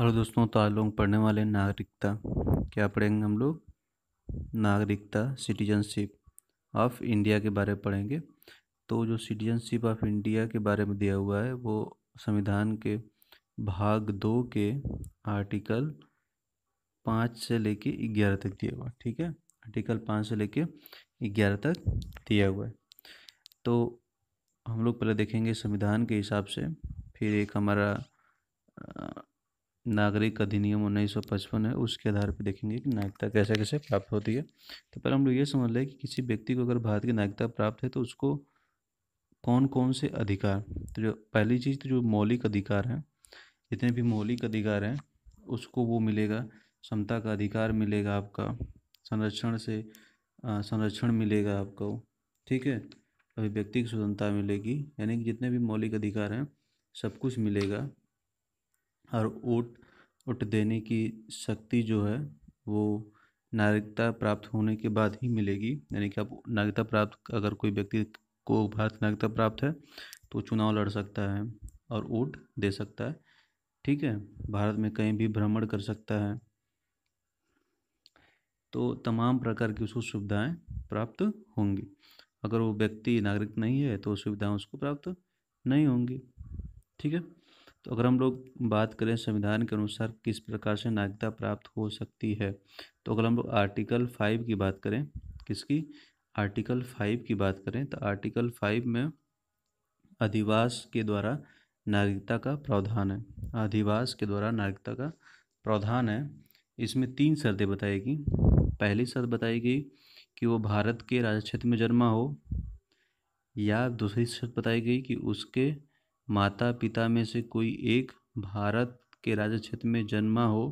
hello दोस्तों तो आज लोग पढ़ने वाले नागरिकता क्या पढ़ेंगे हम लोग नागरिकता सिटीजनशिप ऑफ इंडिया के बारे में पढ़ेंगे तो जो सिटीजनशिप ऑफ इंडिया के बारे में दिया हुआ है वो संविधान के भाग दो के आर्टिकल पाँच से लेके ग्यारह तक दिया हुआ है ठीक है आर्टिकल पाँच से लेके ग्यारह तक दिया हुआ है तो हम लोग पहले देखेंगे संविधान के हिसाब से फिर एक हमारा नागरिक अधिनियम उन्नीस सौ पचपन है उसके आधार पर देखेंगे कि नागरिकता कैसे कैसे प्राप्त होती है तो पहले हम लोग ये समझ लें कि किसी व्यक्ति को अगर भारत की नागरिकता प्राप्त है तो उसको कौन कौन से अधिकार तो जो पहली चीज़ तो जो मौलिक अधिकार हैं जितने भी मौलिक अधिकार हैं उसको वो मिलेगा क्षमता का अधिकार मिलेगा आपका संरक्षण से संरक्षण मिलेगा आपको ठीक है अभिव्यक्ति की स्वतंत्रता मिलेगी यानी कि जितने भी मौलिक अधिकार हैं सब कुछ मिलेगा और वोट उट देने की शक्ति जो है वो नागरिकता प्राप्त होने के बाद ही मिलेगी यानी कि आप नागरिकता प्राप्त अगर कोई व्यक्ति को भारत नागरिकता प्राप्त है तो चुनाव लड़ सकता है और वोट दे सकता है ठीक है भारत में कहीं भी भ्रमण कर सकता है तो तमाम प्रकार की उसको सुविधाएं प्राप्त होंगी अगर वो व्यक्ति नागरिक नहीं है तो सुविधाएं उसको प्राप्त नहीं होंगी ठीक है तो अगर हम लोग बात करें संविधान के अनुसार किस प्रकार से नागरिकता प्राप्त हो सकती है तो अगर हम लोग आर्टिकल फाइव की बात करें किसकी आर्टिकल फाइव की बात करें तो आर्टिकल फाइव में अधिवास के द्वारा नागरिकता का प्रावधान है अधिवास के द्वारा नागरिकता का प्रावधान है इसमें तीन शर्तें बताई गई पहली शर्त बताई गई कि वो भारत के राज्य क्षेत्र में जन्मा हो या दूसरी शर्त बताई गई कि उसके माता पिता में से कोई एक भारत के राज्य क्षेत्र में जन्मा हो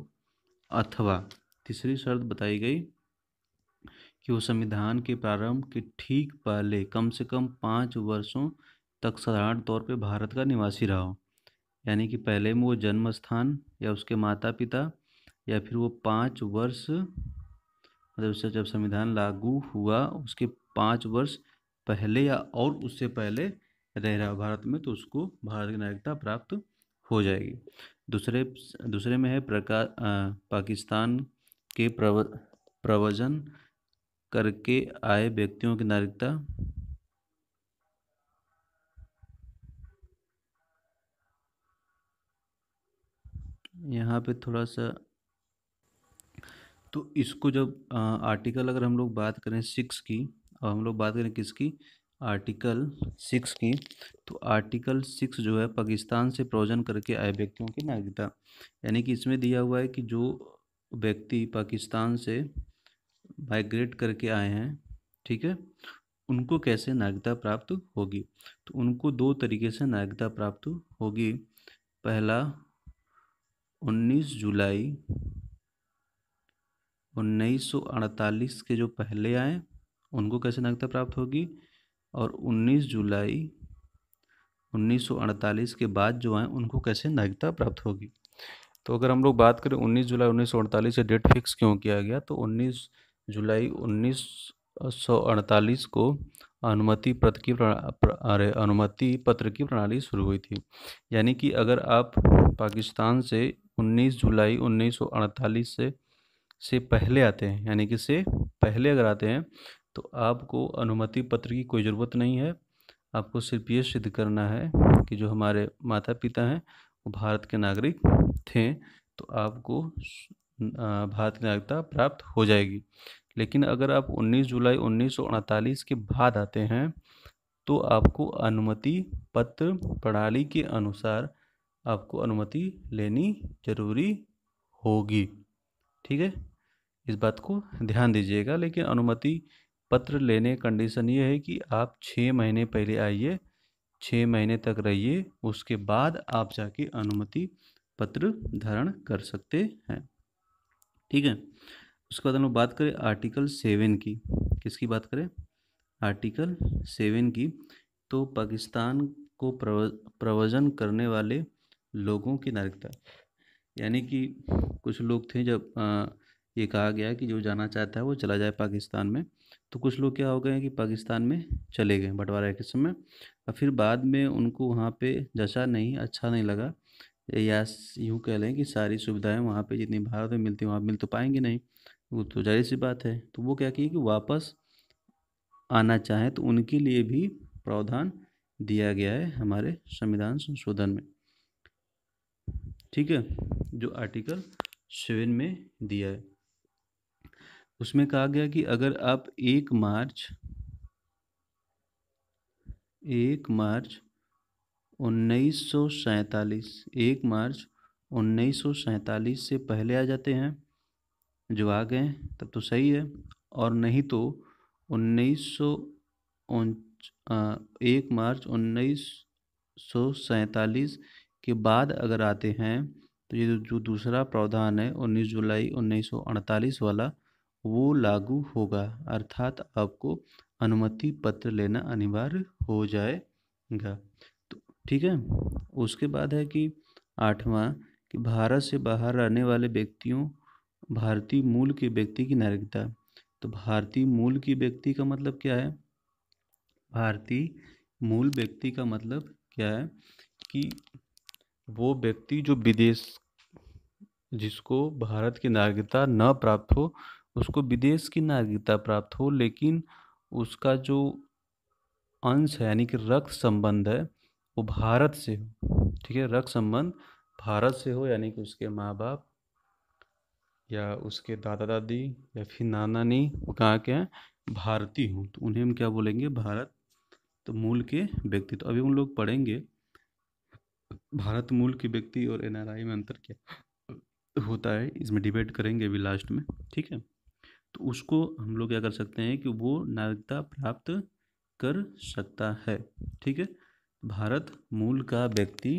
अथवा तीसरी शर्त बताई गई कि वो संविधान के प्रारंभ के ठीक पहले कम से कम पाँच वर्षों तक साधारण तौर पर भारत का निवासी रहा हो यानी कि पहले में वो जन्म स्थान या उसके माता पिता या फिर वो पाँच वर्ष मतलब उससे जब संविधान लागू हुआ उसके पाँच वर्ष पहले या और उससे पहले रह रहा भारत में तो उसको भारत की नागरिकता प्राप्त हो जाएगी दूसरे दूसरे में है प्रकार पाकिस्तान के प्रव प्रवचन करके आए व्यक्तियों की नागरिकता यहाँ पे थोड़ा सा तो इसको जब आर्टिकल अगर हम लोग बात करें सिक्स की और हम लोग बात करें किसकी आर्टिकल सिक्स की तो आर्टिकल सिक्स जो है पाकिस्तान से प्रोजन करके आए व्यक्तियों की नागरिकता यानी कि इसमें दिया हुआ है कि जो व्यक्ति पाकिस्तान से माइग्रेट करके आए हैं ठीक है उनको कैसे नागरिकता प्राप्त होगी तो उनको दो तरीके से नागरिकता प्राप्त होगी पहला 19 जुलाई 1948 के जो पहले आए उनको कैसे नागरिकता प्राप्त होगी और 19 जुलाई 1948 के बाद जो हैं उनको कैसे नागरिकता प्राप्त होगी तो अगर हम लोग बात करें 19 जुलाई उन्नीस से डेट फिक्स क्यों किया गया तो 19 जुलाई 1948 को अनुमति पत्र की अरे अनुमति पत्र की प्रणाली शुरू हुई थी यानी कि अगर आप पाकिस्तान से 19 जुलाई 1948 से से पहले आते हैं यानी कि से पहले अगर आते हैं तो आपको अनुमति पत्र की कोई ज़रूरत नहीं है आपको सिर्फ ये सिद्ध करना है कि जो हमारे माता पिता हैं वो भारत के नागरिक थे तो आपको भारत की नागरिकता प्राप्त हो जाएगी लेकिन अगर आप 19 जुलाई उन्नीस के बाद आते हैं तो आपको अनुमति पत्र प्रणाली के अनुसार आपको अनुमति लेनी जरूरी होगी ठीक है इस बात को ध्यान दीजिएगा लेकिन अनुमति पत्र लेने कंडीशन ये है कि आप छः महीने पहले आइए छः महीने तक रहिए उसके बाद आप जाके अनुमति पत्र धारण कर सकते हैं ठीक है उसके बाद हम लोग बात करें आर्टिकल सेवन की किसकी बात करें आर्टिकल सेवन की तो पाकिस्तान को प्रव प्रवजन करने वाले लोगों की नागरिकता यानी कि कुछ लोग थे जब आ, ये कहा गया है कि जो जाना चाहता है वो चला जाए पाकिस्तान में तो कुछ लोग क्या हो गए कि पाकिस्तान में चले गए बंटवारा के समय और फिर बाद में उनको वहाँ पे जैसा नहीं अच्छा नहीं लगा या यूँ कह लें कि सारी सुविधाएं वहाँ पे जितनी भारत में मिलती वहाँ मिल तो पाएंगे नहीं वो तो जाहिर सी बात है तो वो क्या किए कि वापस आना चाहें तो उनके लिए भी प्रावधान दिया गया है हमारे संविधान संशोधन में ठीक है जो आर्टिकल सेवन में दिया है उसमें कहा गया कि अगर आप एक मार्च एक मार्च उन्नीस सौ सैंतालीस एक मार्च उन्नीस सौ सैंतालीस से पहले आ जाते हैं जो आ गए तब तो सही है और नहीं तो उन्नीस सौ एक मार्च उन्नीस सौ सैतालीस के बाद अगर आते हैं तो ये जो दूसरा प्रावधान है उन्नीस जुलाई उन्नीस सौ अड़तालीस वाला वो लागू होगा अर्थात आपको अनुमति पत्र लेना अनिवार्य हो जाएगा तो ठीक है उसके बाद है कि आठवां कि भारत से बाहर रहने वाले व्यक्तियों भारतीय मूल के व्यक्ति की नागरिकता तो भारतीय मूल की व्यक्ति का मतलब क्या है भारतीय मूल व्यक्ति का मतलब क्या है कि वो व्यक्ति जो विदेश जिसको भारत की नागरिकता न प्राप्त हो उसको विदेश की नागरिकता प्राप्त हो लेकिन उसका जो अंश है यानी कि रक्त संबंध है वो भारत से हो ठीक है रक्त संबंध भारत से हो यानी कि उसके माँ बाप या उसके दादा दादी या फिर नाना नी वो कहाँ के हैं भारतीय हों तो उन्हें हम क्या बोलेंगे भारत तो मूल के व्यक्ति तो अभी हम लोग पढ़ेंगे भारत मूल के व्यक्ति और एनआरआई में अंतर क्या होता है इसमें डिबेट करेंगे अभी लास्ट में ठीक है तो उसको हम लोग क्या कर सकते हैं कि वो नागरिकता प्राप्त कर सकता है ठीक है भारत मूल का व्यक्ति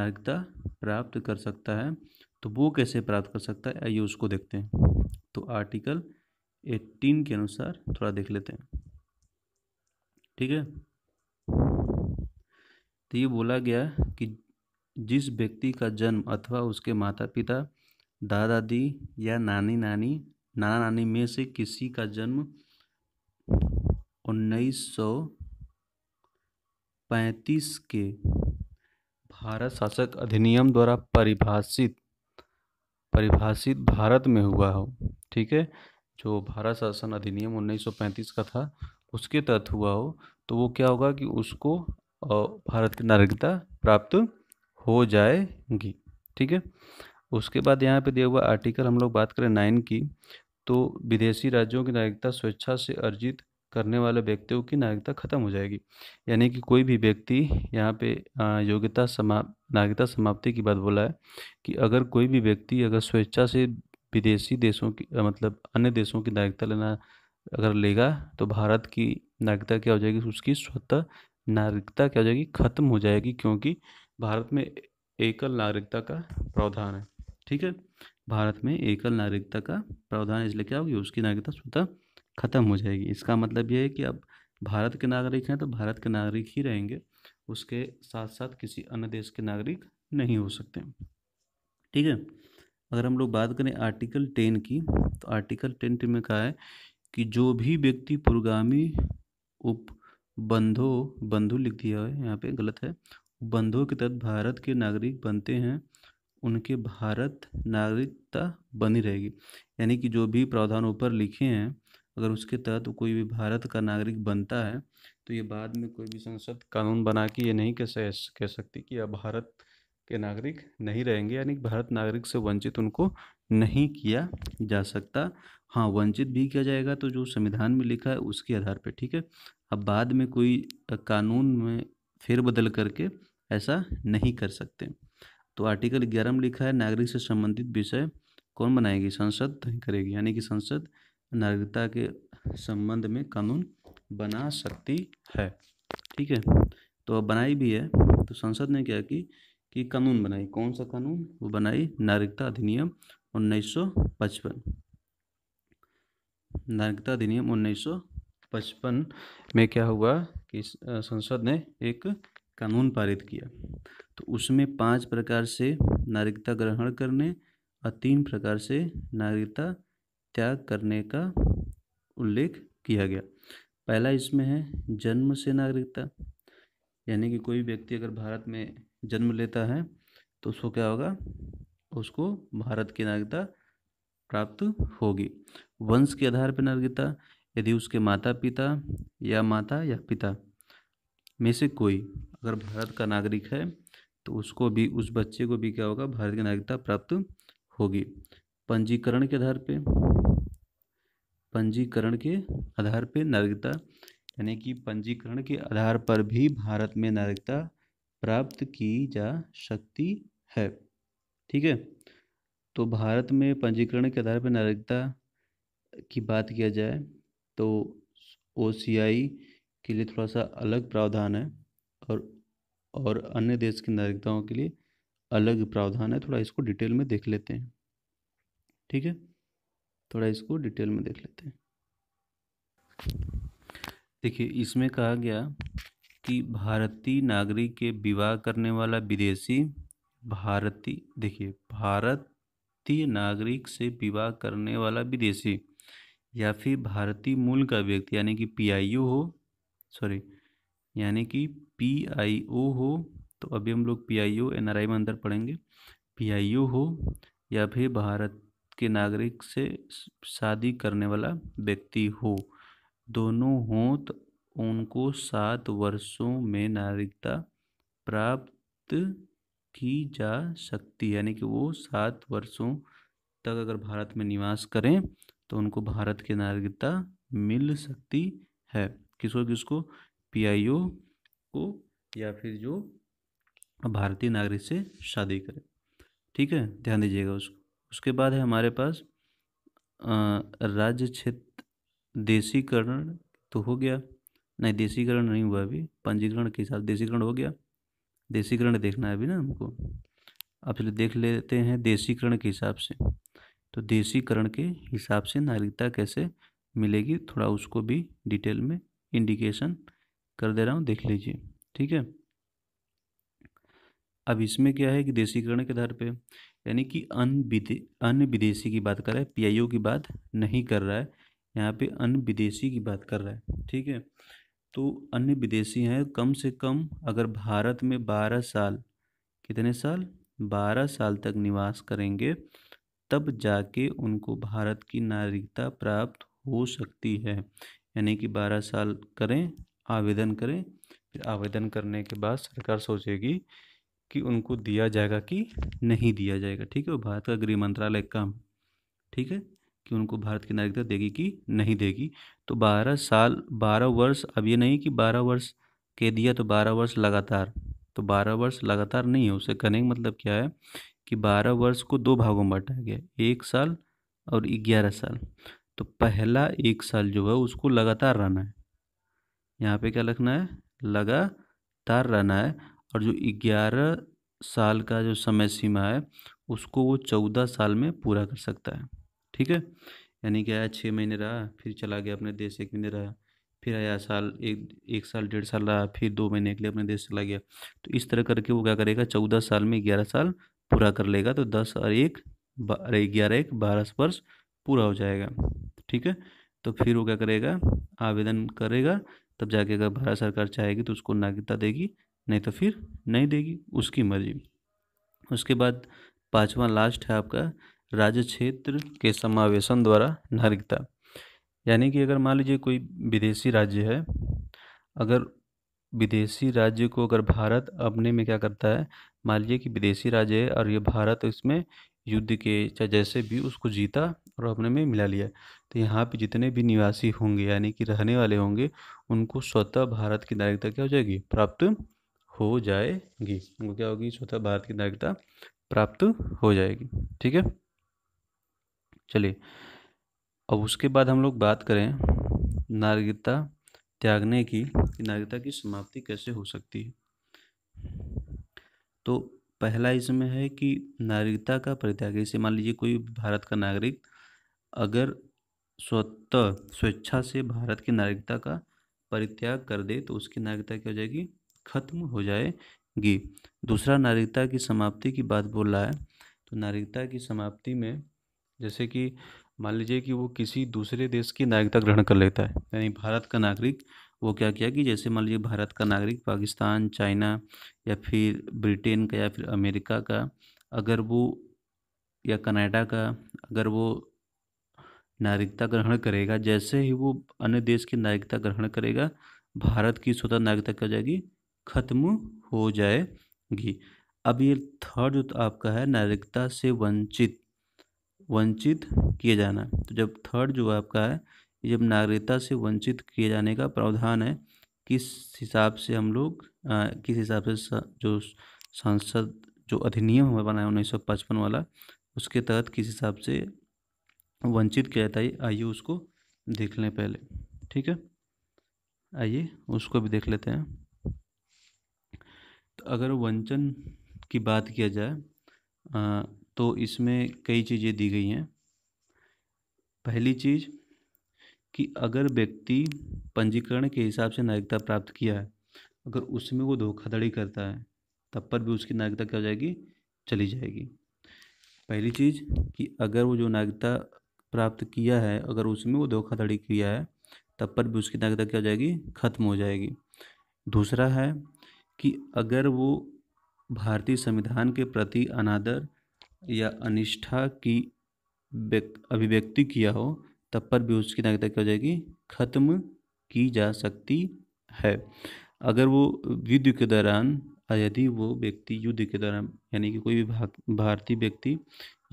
नागरिकता प्राप्त कर सकता है तो वो कैसे प्राप्त कर सकता है आइए उसको देखते हैं तो आर्टिकल 18 के अनुसार थोड़ा देख लेते हैं ठीक है तो ये बोला गया कि जिस व्यक्ति का जन्म अथवा उसके माता पिता दादा दी या नानी नानी नाना नानी में से किसी का जन्म उन्नीस सौ पैंतीस के भारत शासक अधिनियम द्वारा परिभाषित परिभाषित भारत में हुआ हो ठीक है जो भारत शासन अधिनियम 1935 का था उसके तहत हुआ हो तो वो क्या होगा कि उसको भारत की नागरिकता प्राप्त हो जाएगी ठीक है उसके बाद यहाँ पे दिया हुआ आर्टिकल हम लोग बात करें नाइन की तो विदेशी राज्यों की नागरिकता स्वेच्छा से अर्जित करने वाले व्यक्तियों की नागरिकता खत्म हो जाएगी यानी कि कोई भी व्यक्ति यहाँ पे योग्यता समाप्त नागरिकता समाप्ति की बात बोला है कि अगर कोई भी व्यक्ति अगर स्वेच्छा से विदेशी देशों की मतलब अन्य देशों की नागरिकता लेना अगर लेगा तो भारत की नागरिकता क्या हो जाएगी उसकी स्वतः नागरिकता क्या हो जाएगी खत्म हो जाएगी क्योंकि भारत में एकल नागरिकता का प्रावधान है ठीक है भारत में एकल नागरिकता का प्रावधान इसलिए क्या होगी उसकी नागरिकता स्वतः खत्म हो जाएगी इसका मतलब ये है कि अब भारत के नागरिक हैं तो भारत के नागरिक ही रहेंगे उसके साथ साथ किसी अन्य देश के नागरिक नहीं हो सकते ठीक है अगर हम लोग बात करें आर्टिकल टेन की तो आर्टिकल टेन में कहा है कि जो भी व्यक्ति पुरगामी उप बंधो बंधु लिख दिया है यहाँ पे गलत है बंधु के तहत भारत के नागरिक बनते हैं उनके भारत नागरिकता बनी रहेगी यानी कि जो भी प्रावधान ऊपर लिखे हैं अगर उसके तहत तो कोई भी भारत का नागरिक बनता है तो ये बाद में कोई भी संसद कानून बना के ये नहीं कह कह सकती कि अब भारत के नागरिक नहीं रहेंगे यानी भारत नागरिक से वंचित उनको नहीं किया जा सकता हाँ वंचित भी किया जाएगा तो जो संविधान में लिखा है उसके आधार पर ठीक है अब बाद में कोई कानून में फिर बदल करके ऐसा नहीं कर सकते तो आर्टिकल ग्यारह में लिखा है नागरिक से संबंधित विषय कौन बनाएगी संसद करेगी यानी कि संसद नागरिकता के संबंध में कानून बना सकती है ठीक है तो अब बनाई भी है तो संसद ने क्या की कि कानून बनाई कौन सा कानून वो बनाई नागरिकता अधिनियम उन्नीस सौ पचपन नागरिकता अधिनियम उन्नीस सौ पचपन में क्या हुआ कि संसद ने एक कानून पारित किया तो उसमें पांच प्रकार से नागरिकता ग्रहण करने और तीन प्रकार से नागरिकता त्याग करने का उल्लेख किया गया पहला इसमें है जन्म से नागरिकता यानी कि कोई व्यक्ति अगर भारत में जन्म लेता है तो उसको क्या होगा उसको भारत की नागरिकता प्राप्त होगी वंश के आधार पर नागरिकता यदि उसके माता पिता या माता या पिता में से कोई अगर भारत का नागरिक है तो उसको भी उस बच्चे को भी क्या होगा भारत की नागरिकता प्राप्त होगी पंजीकरण के आधार पे पंजीकरण के आधार पे नागरिकता यानी कि पंजीकरण के आधार पर भी भारत में नागरिकता प्राप्त की जा सकती है ठीक है तो भारत में पंजीकरण के आधार पर नागरिकता की बात किया जाए तो ओ के लिए थोड़ा सा अलग प्रावधान है और और अन्य देश की नागरिकताओं के लिए अलग प्रावधान है थोड़ा इसको डिटेल में देख लेते हैं ठीक है थोड़ा इसको डिटेल में देख लेते हैं देखिए इसमें कहा गया कि भारतीय नागरिक के विवाह करने वाला विदेशी भारतीय देखिए भारतीय नागरिक से विवाह करने वाला विदेशी या फिर भारतीय मूल का व्यक्ति यानी कि पीआईयू हो सॉरी यानी कि पी आई ओ हो तो अभी हम लोग P I O N R I में अंदर पढ़ेंगे पी आई ओ हो या फिर भारत के नागरिक से शादी करने वाला व्यक्ति हो दोनों हो तो उनको सात वर्षों में नागरिकता प्राप्त की जा सकती है यानी कि वो सात वर्षों तक अगर भारत में निवास करें तो उनको भारत की नागरिकता मिल सकती है किसको किसको पीआईओ को या फिर जो भारतीय नागरिक से शादी करे ठीक है ध्यान दीजिएगा उसको उसके बाद है हमारे पास राज्य क्षेत्र देशीकरण तो हो गया नहीं देशीकरण नहीं हुआ अभी पंजीकरण के हिसाब देशीकरण हो गया देशीकरण देखना है अभी ना हमको आप चलिए देख लेते हैं देशीकरण के हिसाब से तो देशीकरण के हिसाब से नागरिकता कैसे मिलेगी थोड़ा उसको भी डिटेल में इंडिकेशन कर दे रहा हूँ देख लीजिए ठीक है अब इसमें क्या है कि देशीकरण के आधार पे यानी कि अन विदे विदेशी की बात कर रहा है पीआईओ की बात नहीं कर रहा है यहाँ पे अन विदेशी की बात कर रहा है ठीक है तो अन्य विदेशी हैं कम से कम अगर भारत में बारह साल कितने साल बारह साल तक निवास करेंगे तब जाके उनको भारत की नागरिकता प्राप्त हो सकती है यानी कि बारह साल करें आवेदन करें फिर आवेदन करने के बाद सरकार सोचेगी कि उनको दिया जाएगा कि नहीं दिया जाएगा ठीक है वो भारत का गृह मंत्रालय काम ठीक है कि उनको भारत की नागरिकता देगी कि नहीं देगी तो बारह साल बारह वर्ष अब ये नहीं कि बारह वर्ष के दिया तो बारह वर्ष लगातार तो बारह वर्ष लगातार नहीं है उसे कहने का मतलब क्या है कि बारह वर्ष को दो भागों में बांटा गया एक साल और ग्यारह साल तो पहला एक साल जो है उसको लगातार रहना है यहाँ पे क्या लिखना है लगातार रहना है और जो ग्यारह साल का जो समय सीमा है उसको वो चौदह साल में पूरा कर सकता है ठीक है यानी क्या है छः महीने रहा फिर चला गया अपने देश एक महीने रहा फिर आया साल एक एक साल डेढ़ साल रहा फिर दो महीने के लिए अपने देश चला गया तो इस तरह करके वो क्या करेगा चौदह साल में ग्यारह साल पूरा कर लेगा तो दस और एक ग्यारह एक बारह वर्ष पूरा हो जाएगा ठीक है तो फिर वो क्या करेगा आवेदन करेगा तब जाके अगर भारत सरकार चाहेगी तो उसको नागरिकता देगी नहीं तो फिर नहीं देगी उसकी मर्जी उसके बाद पांचवा लास्ट है आपका राज्य क्षेत्र के समावेशन द्वारा नागरिकता यानी कि अगर मान लीजिए कोई विदेशी राज्य है अगर विदेशी राज्य को अगर भारत अपने में क्या करता है मान लीजिए कि विदेशी राज्य है और ये भारत इसमें युद्ध के चाहे जैसे भी उसको जीता और अपने में मिला लिया तो यहाँ पे जितने भी निवासी होंगे यानी कि रहने वाले होंगे उनको स्वतः भारत की नागरिकता क्या हो जाएगी प्राप्त हो जाएगी उनको क्या होगी स्वतः भारत की नागरिकता प्राप्त हो जाएगी ठीक है चलिए अब उसके बाद हम लोग बात करें नागरिकता त्यागने की नागरिकता की समाप्ति कैसे हो सकती है तो पहला इसमें है कि नागरिकता का परित्याग जैसे मान लीजिए कोई भारत का नागरिक अगर स्वतः स्वेच्छा से भारत की नागरिकता का परित्याग कर दे तो उसकी नागरिकता क्या हो जाएगी खत्म हो जाएगी दूसरा नागरिकता की समाप्ति की बात बोल रहा है तो नागरिकता की समाप्ति में जैसे कि मान लीजिए कि वो किसी दूसरे देश की नागरिकता ग्रहण कर लेता है यानी भारत का नागरिक वो क्या किया कि जैसे मान लीजिए भारत का नागरिक पाकिस्तान चाइना या फिर ब्रिटेन का या फिर अमेरिका का अगर वो या कनाडा का अगर वो नागरिकता ग्रहण करेगा जैसे ही वो अन्य देश की नागरिकता ग्रहण करेगा भारत की स्वतः नागरिकता क्या जाएगी खत्म हो जाएगी अब ये थर्ड जो आपका है नागरिकता से वंचित वंचित किए जाना तो जब थर्ड जो आपका है कि जब नागरिकता से वंचित किए जाने का प्रावधान है किस हिसाब से हम लोग आ, किस हिसाब से जो सांसद जो अधिनियम हमें बनाया उन्नीस सौ पचपन वाला उसके तहत किस हिसाब से वंचित किया जाता है आइए उसको देख लें पहले ठीक है आइए उसको भी देख लेते हैं तो अगर वंचन की बात किया जाए तो इसमें कई चीज़ें दी गई हैं पहली चीज़ कि अगर व्यक्ति पंजीकरण के हिसाब से नागरिकता प्राप्त किया है अगर उसमें वो धोखाधड़ी करता है तब पर भी उसकी नागरिकता क्या हो जाएगी चली जाएगी पहली चीज़ कि अगर वो जो नागरिकता प्राप्त किया है अगर उसमें वो धोखाधड़ी किया है तब पर भी उसकी नागरिकता क्या हो जाएगी ख़त्म हो जाएगी दूसरा है कि अगर वो भारतीय संविधान के प्रति अनादर या अनिष्ठा की अभिव्यक्ति किया हो तब पर भी उसकी नागरिकता क्या हो जाएगी ख़त्म की जा सकती है अगर वो युद्ध के दौरान यदि वो व्यक्ति युद्ध के दौरान यानी कि कोई भी भारतीय व्यक्ति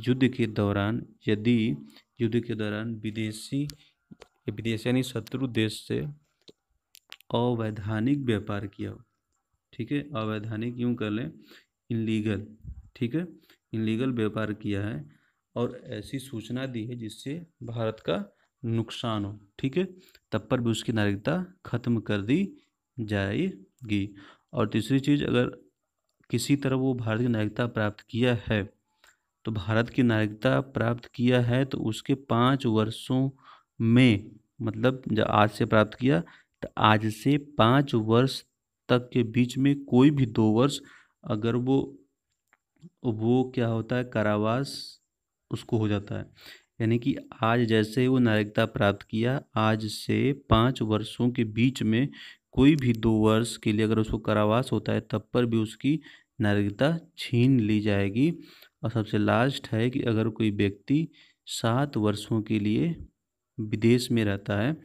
युद्ध के दौरान यदि युद्ध के दौरान विदेशी विदेश यानी शत्रु देश से अवैधानिक व्यापार किया हो ठीक है अवैधानिक यूँ कर लें इनलीगल ठीक है इनलीगल व्यापार किया है और ऐसी सूचना दी है जिससे भारत का नुकसान हो ठीक है तब पर भी उसकी नागरिकता खत्म कर दी जाएगी और तीसरी चीज़ अगर किसी तरह वो भारत की नागरिकता प्राप्त किया है तो भारत की नागरिकता प्राप्त किया है तो उसके पाँच वर्षों में मतलब जब आज से प्राप्त किया तो आज से पाँच वर्ष तक के बीच में कोई भी दो वर्ष अगर वो वो क्या होता है कारावास उसको हो जाता है यानी कि आज जैसे वो नागरिकता प्राप्त किया आज से पाँच वर्षों के बीच में कोई भी दो वर्ष के लिए अगर उसको कारावास होता है तब पर भी उसकी नागरिकता छीन ली जाएगी और सबसे लास्ट है कि अगर कोई व्यक्ति सात वर्षों के लिए विदेश में रहता है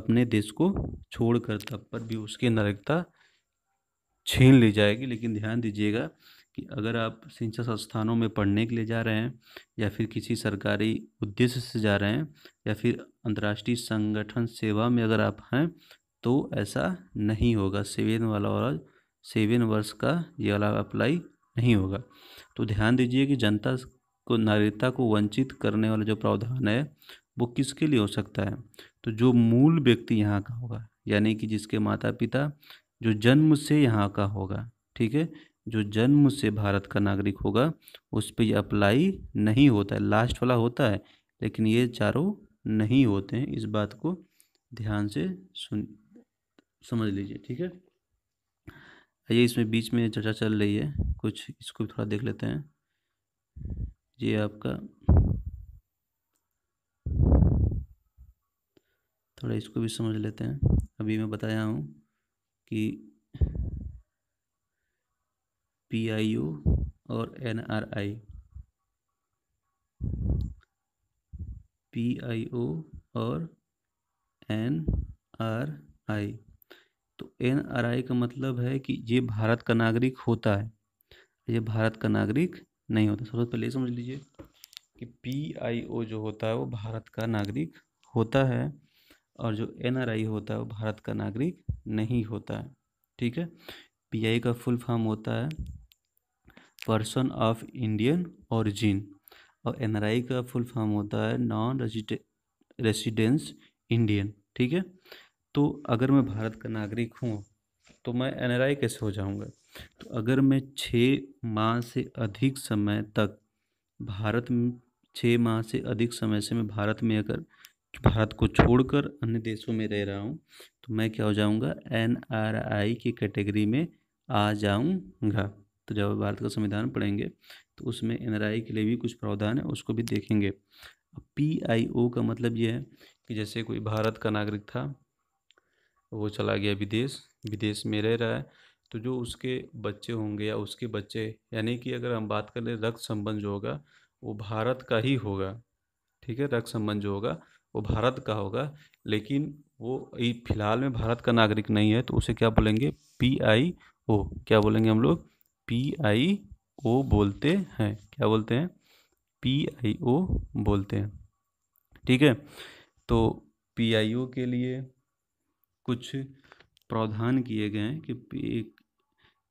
अपने देश को छोड़कर तब पर भी उसकी नागरिकता छीन ली जाएगी लेकिन ध्यान दीजिएगा कि अगर आप शिक्षा संस्थानों में पढ़ने के लिए जा रहे हैं या फिर किसी सरकारी उद्देश्य से जा रहे हैं या फिर अंतर्राष्ट्रीय संगठन सेवा में अगर आप हैं तो ऐसा नहीं होगा सेवन वाला और सेवन वर्ष का ये वाला अप्लाई नहीं होगा तो ध्यान दीजिए कि जनता को नागरिकता को वंचित करने वाला जो प्रावधान है वो किसके लिए हो सकता है तो जो मूल व्यक्ति यहाँ का होगा यानी कि जिसके माता पिता जो जन्म से यहाँ का होगा ठीक है जो जन्म से भारत का नागरिक होगा उस पर ये अप्लाई नहीं होता है लास्ट वाला होता है लेकिन ये चारों नहीं होते हैं इस बात को ध्यान से सुन समझ लीजिए ठीक है ये इसमें बीच में चर्चा चल रही है कुछ इसको थोड़ा देख लेते हैं ये आपका थोड़ा इसको भी समझ लेते हैं अभी मैं बताया हूँ कि पी आई यू और N R I P I O और एन आर आई तो एन आर आई का मतलब है कि ये भारत का नागरिक होता है ये भारत का नागरिक नहीं होता सबसे पहले समझ लीजिए कि पी आई ओ जो होता है वो भारत का नागरिक होता है और जो एन आर आई होता है वो भारत का नागरिक नहीं होता है ठीक है पी आई का फुल फॉर्म होता है पर्सन ऑफ इंडियन ओरिजिन और एन का फुल फॉर्म होता है नॉन रेसिडेंस इंडियन ठीक है तो अगर मैं भारत का नागरिक हूँ तो मैं एन कैसे हो जाऊँगा तो अगर मैं छः माह से अधिक समय तक भारत में छः माह से अधिक समय से मैं भारत में अगर भारत को छोड़कर अन्य देशों में रह रहा हूँ तो मैं क्या हो जाऊँगा एन आर आई की कैटेगरी में आ जाऊँगा तो जब भारत का संविधान पढ़ेंगे तो उसमें एन के लिए भी कुछ प्रावधान है उसको भी देखेंगे पी आई ओ का मतलब ये है कि जैसे कोई भारत का नागरिक था वो चला गया विदेश विदेश में रह रहा है तो जो उसके बच्चे होंगे या उसके बच्चे यानी कि अगर हम बात करें रक्त संबंध जो होगा वो भारत का ही होगा ठीक है रक्त संबंध जो होगा वो भारत का होगा लेकिन वो फिलहाल में भारत का नागरिक नहीं है तो उसे क्या बोलेंगे पी आई ओ क्या बोलेंगे हम लोग पी आई ओ बोलते हैं क्या बोलते हैं पी आई ओ बोलते हैं ठीक है तो पी आई ओ के लिए कुछ प्रावधान किए गए हैं कि एक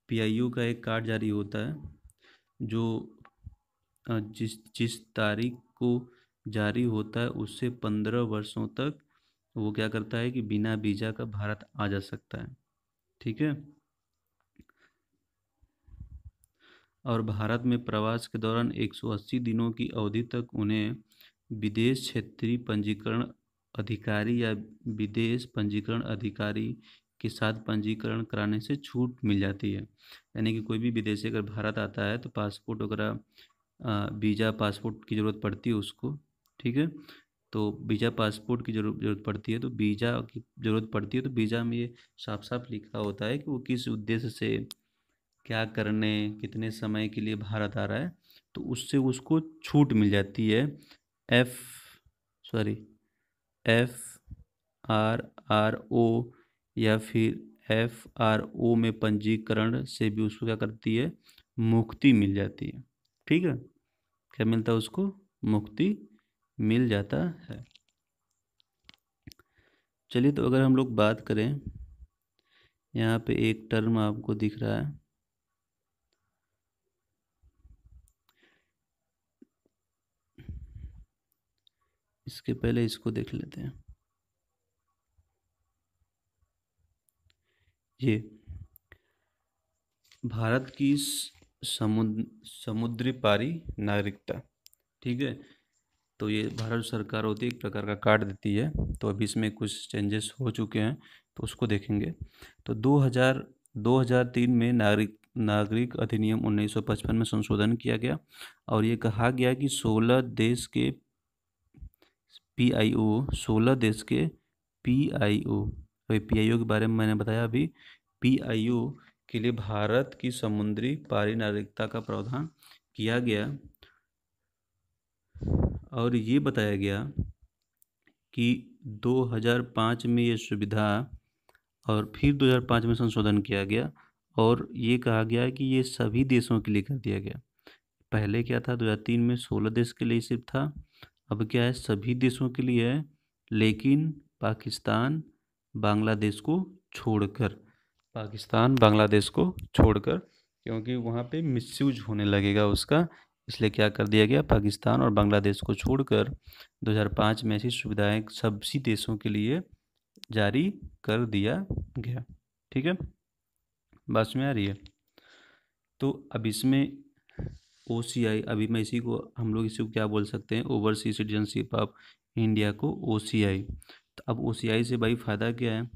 पी आई ओ का एक कार्ड जारी होता है जो जिस जिस तारीख को जारी होता है उससे पंद्रह वर्षों तक वो क्या करता है कि बिना वीज़ा का भारत आ जा सकता है ठीक है और भारत में प्रवास के दौरान 180 दिनों की अवधि तक उन्हें विदेश क्षेत्रीय पंजीकरण अधिकारी या विदेश पंजीकरण अधिकारी के साथ पंजीकरण कराने से छूट मिल जाती है यानी कि कोई भी विदेशी अगर भारत आता है तो पासपोर्ट वगैरह वीज़ा पासपोर्ट की ज़रूरत पड़ती है उसको ठीक है तो वीज़ा पासपोर्ट की ज़रूरत पड़ती है तो वीज़ा की ज़रूरत पड़ती है तो वीज़ा में ये साफ साफ लिखा होता है कि वो किस उद्देश्य से क्या करने कितने समय के लिए भारत आ रहा है तो उससे उसको छूट मिल जाती है F sorry F R R O या फिर एफ आर ओ में पंजीकरण से भी उसको क्या करती है मुक्ति मिल जाती है ठीक है क्या मिलता है उसको मुक्ति मिल जाता है चलिए तो अगर हम लोग बात करें यहाँ पे एक टर्म आपको दिख रहा है इसके पहले इसको देख लेते हैं ये भारत की समुद्र समुद्री पारी नागरिकता ठीक है तो ये भारत सरकार होती है एक प्रकार का कार्ड देती है तो अभी इसमें कुछ चेंजेस हो चुके हैं तो उसको देखेंगे तो 2000 2003 में नागरिक नागरिक अधिनियम 1955 में संशोधन किया गया और ये कहा गया कि 16 देश के पी आई ओ सोलह देश के P I O P I ओ के बारे में मैंने बताया अभी पी आई ओ के लिए भारत की समुद्री पारी नागरिकता का प्रावधान किया गया और ये बताया गया कि 2005 में ये सुविधा और फिर 2005 में संशोधन किया गया और ये कहा गया कि ये सभी देशों के लिए कर दिया गया पहले क्या था 2003 में 16 देश के लिए सिर्फ था अब क्या है सभी देशों के लिए है लेकिन पाकिस्तान बांग्लादेश को छोड़कर पाकिस्तान बांग्लादेश को छोड़कर क्योंकि वहाँ पे मिसयूज होने लगेगा उसका इसलिए क्या कर दिया गया पाकिस्तान और बांग्लादेश को छोड़कर 2005 में ऐसी सुविधाएं सभी देशों के लिए जारी कर दिया गया ठीक है बात में आ रही है तो अब इसमें ओ सी आई अभी मैं इसी को हम लोग इसी को क्या बोल सकते हैं ओवरसी सिटीजनशिप ऑफ इंडिया को ओ सी आई तो अब ओ सी आई से भाई फ़ायदा क्या है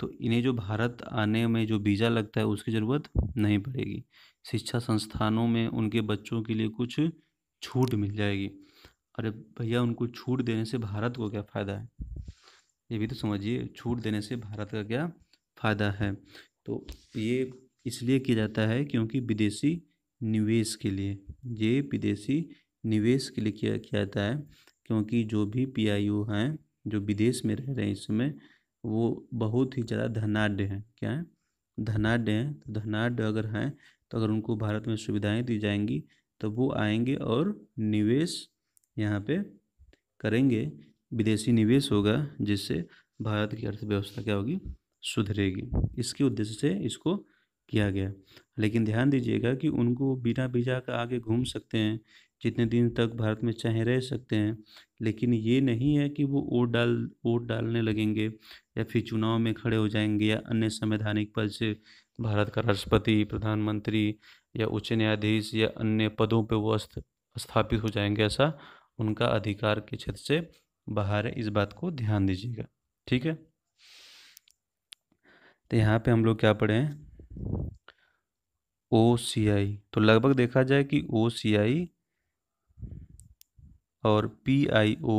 तो इन्हें जो भारत आने में जो वीज़ा लगता है उसकी ज़रूरत नहीं पड़ेगी शिक्षा संस्थानों में उनके बच्चों के लिए कुछ छूट मिल जाएगी अरे भैया उनको छूट देने से भारत को क्या फ़ायदा है ये भी तो समझिए छूट देने से भारत का क्या फ़ायदा है तो ये इसलिए किया जाता है क्योंकि विदेशी निवेश के लिए ये विदेशी निवेश के लिए किया किया जाता है क्योंकि जो भी पी आई हैं जो विदेश में रह रहे हैं इसमें वो बहुत ही ज़्यादा धनाढ़ हैं क्या है धनाढ़ हैं तो धनाढ़ अगर हैं तो अगर उनको भारत में सुविधाएं दी जाएंगी तो वो आएंगे और निवेश यहाँ पे करेंगे विदेशी निवेश होगा जिससे भारत की अर्थव्यवस्था क्या होगी सुधरेगी इसके उद्देश्य से इसको किया गया लेकिन ध्यान दीजिएगा कि उनको बिना वीज़ा का आगे घूम सकते हैं जितने दिन तक भारत में चाहे रह सकते हैं लेकिन ये नहीं है कि वो वोट डाल वोट डालने लगेंगे या फिर चुनाव में खड़े हो जाएंगे या अन्य संवैधानिक पद से भारत का राष्ट्रपति प्रधानमंत्री या उच्च न्यायाधीश या अन्य पदों पे वो स्थापित हो जाएंगे ऐसा उनका अधिकार के क्षेत्र से बाहर है इस बात को ध्यान दीजिएगा ठीक है तो यहाँ पे हम लोग क्या पढ़े हैं ओ सी आई तो लगभग देखा जाए कि ओ सी आई और पी आई ओ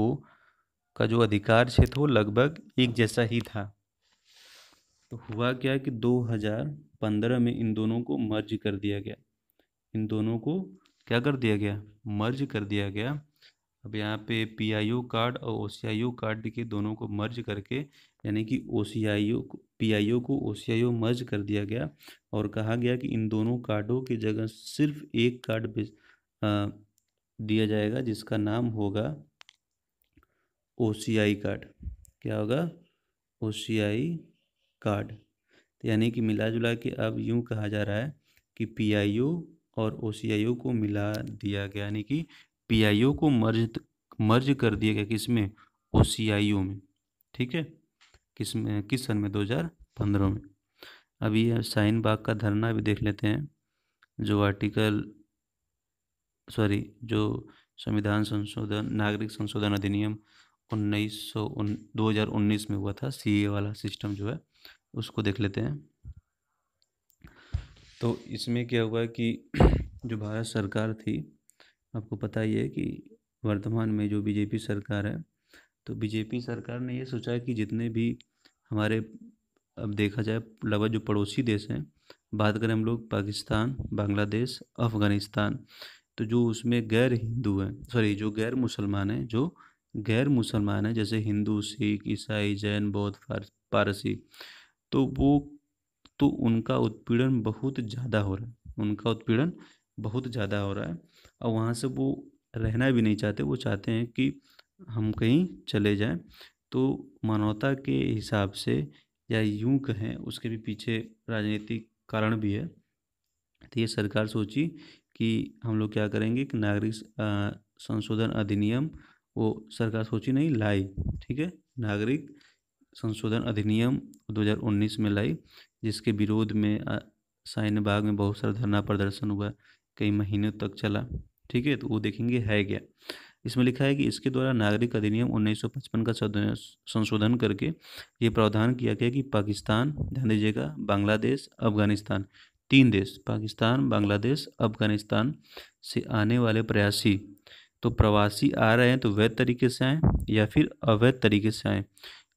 का जो अधिकार क्षेत्र वो लगभग एक जैसा ही था तो हुआ क्या कि 2015 में इन दोनों को मर्ज कर दिया गया इन दोनों को क्या कर दिया गया मर्ज कर दिया गया अब यहाँ पे पी आई ओ कार्ड और ओ सी आई ओ कार्ड के दोनों को मर्ज करके यानी कि ओ सी आई ओ पी आई ओ को ओ सी आई ओ मर्ज कर दिया गया और कहा गया कि इन दोनों कार्डों की जगह सिर्फ एक कार्ड दिया जाएगा जिसका नाम होगा ओ सी आई कार्ड क्या होगा ओ सी आई कार्ड तो यानी कि मिला जुला के अब यूँ कहा जा रहा है कि पी आई ओ और ओ सी आई ओ को मिला दिया गया यानी कि पीआईओ को मर्ज मर्ज कर दिया गया किस में ओ में ठीक है किस में किस सन में 2015 में अभी ये साइन बाग का धरना भी देख लेते हैं जो आर्टिकल सॉरी जो संविधान संशोधन नागरिक संशोधन अधिनियम उन्नीस सौ दो हज़ार उन्नीस में हुआ था सीए वाला सिस्टम जो है उसको देख लेते हैं तो इसमें क्या हुआ कि जो भारत सरकार थी आपको पता ही है कि वर्तमान में जो बीजेपी सरकार है तो बीजेपी सरकार ने ये सोचा कि जितने भी हमारे अब देखा जाए लगभग जो पड़ोसी देश हैं बात करें हम लोग पाकिस्तान बांग्लादेश अफ़गानिस्तान तो जो उसमें गैर हिंदू हैं सॉरी जो गैर मुसलमान हैं जो गैर मुसलमान हैं जैसे हिंदू सिख ईसाई जैन बौद्ध पारसी तो वो तो उनका उत्पीड़न बहुत ज़्यादा हो रहा है उनका उत्पीड़न बहुत ज़्यादा हो रहा है और वहाँ से वो रहना भी नहीं चाहते वो चाहते हैं कि हम कहीं चले जाएं तो मानवता के हिसाब से या यूं कहें उसके भी पीछे राजनीतिक कारण भी है तो ये सरकार सोची कि हम लोग क्या करेंगे कि नागरिक संशोधन अधिनियम वो सरकार सोची नहीं लाई ठीक है नागरिक संशोधन अधिनियम 2019 में लाई जिसके विरोध में शाहीन बाग में बहुत सारा धरना प्रदर्शन हुआ कई महीनों तक चला ठीक है तो वो देखेंगे है क्या इसमें लिखा है कि इसके द्वारा नागरिक अधिनियम 1955 का संशोधन करके ये प्रावधान किया गया कि पाकिस्तान ध्यान दीजिएगा बांग्लादेश अफगानिस्तान तीन देश पाकिस्तान बांग्लादेश अफगानिस्तान से आने वाले प्रयासी तो प्रवासी आ रहे हैं तो वैध तरीके से आएँ या फिर अवैध तरीके से आएँ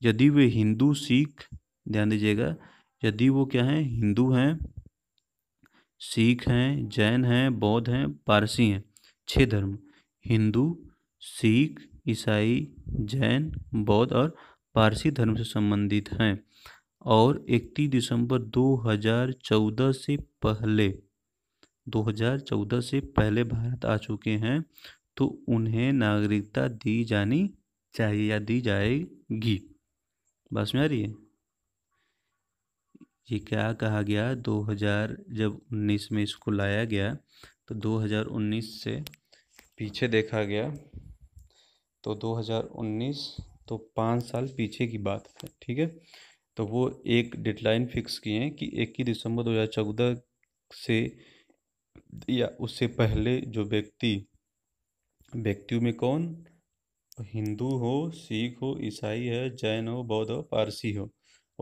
यदि वे हिंदू सिख ध्यान दीजिएगा यदि वो क्या हैं हिंदू हैं सिख हैं जैन हैं बौद्ध हैं पारसी हैं छः धर्म हिंदू सिख ईसाई जैन बौद्ध और पारसी धर्म से संबंधित हैं और 31 दिसंबर 2014 से पहले 2014 से पहले भारत आ चुके हैं तो उन्हें नागरिकता दी जानी चाहिए या दी जाएगी बस में आ रही है ये क्या कहा गया 2000 जब 19 में इसको लाया गया तो 2019 से पीछे देखा गया तो 2019 तो पाँच साल पीछे की बात है ठीक है तो वो एक डेडलाइन फिक्स किए हैं कि इक्कीस दिसंबर 2014 से या उससे पहले जो व्यक्ति व्यक्तियों में कौन हिंदू हो सिख हो ईसाई है जैन हो बौद्ध हो पारसी हो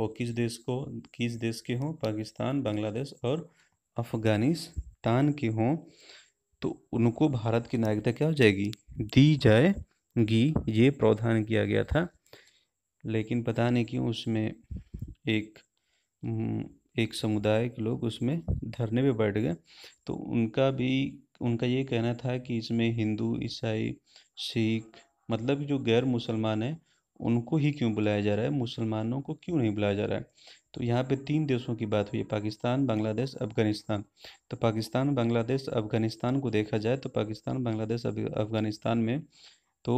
और किस देश को किस देश के हों पाकिस्तान बांग्लादेश और अफगानिस्तान के हों तो उनको भारत की नागरिकता क्या हो जाएगी दी जाएगी ये प्रावधान किया गया था लेकिन पता नहीं क्यों उसमें एक हम्म, एक समुदाय के लोग उसमें धरने पे बैठ गए तो उनका भी उनका ये कहना था कि इसमें हिंदू ईसाई सिख मतलब जो गैर मुसलमान हैं उनको ही क्यों बुलाया जा रहा है मुसलमानों को क्यों नहीं बुलाया जा रहा है तो यहाँ पे तीन देशों की बात हुई है पाकिस्तान बांग्लादेश अफगानिस्तान तो पाकिस्तान बांग्लादेश अफगानिस्तान को देखा जाए तो पाकिस्तान बांग्लादेश अफगानिस्तान में तो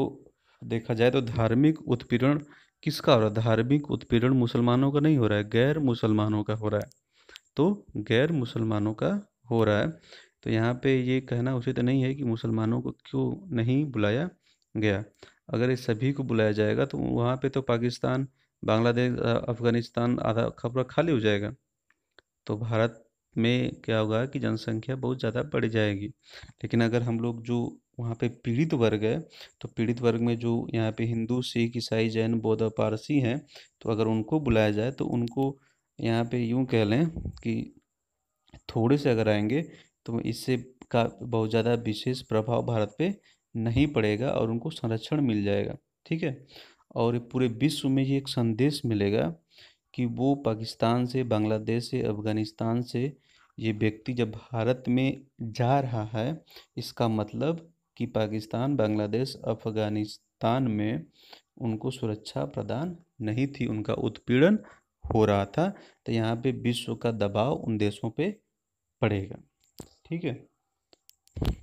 देखा जाए तो धार्मिक उत्पीड़न किसका हो रहा है धार्मिक उत्पीड़न मुसलमानों का नहीं हो रहा है गैर मुसलमानों का हो रहा है तो गैर मुसलमानों का हो रहा है तो यहाँ पे ये कहना उचित नहीं है कि मुसलमानों को क्यों नहीं बुलाया गया अगर ये सभी को बुलाया जाएगा तो वहाँ पे तो पाकिस्तान बांग्लादेश अफ़गानिस्तान आधा खबरा खाली हो जाएगा तो भारत में क्या होगा कि जनसंख्या बहुत ज़्यादा बढ़ जाएगी लेकिन अगर हम लोग जो वहाँ पे पीड़ित वर्ग है तो पीड़ित वर्ग में जो यहाँ पे हिंदू सिख ईसाई जैन बौद्ध पारसी हैं तो अगर उनको बुलाया जाए तो उनको यहाँ पे यूँ कह लें कि थोड़े से अगर आएंगे तो इससे का बहुत ज़्यादा विशेष प्रभाव भारत पे नहीं पड़ेगा और उनको संरक्षण मिल जाएगा ठीक है और पूरे विश्व में ये एक संदेश मिलेगा कि वो पाकिस्तान से बांग्लादेश से अफ़गानिस्तान से ये व्यक्ति जब भारत में जा रहा है इसका मतलब कि पाकिस्तान बांग्लादेश अफ़गानिस्तान में उनको सुरक्षा प्रदान नहीं थी उनका उत्पीड़न हो रहा था तो यहाँ पे विश्व का दबाव उन देशों पे पड़ेगा ठीक है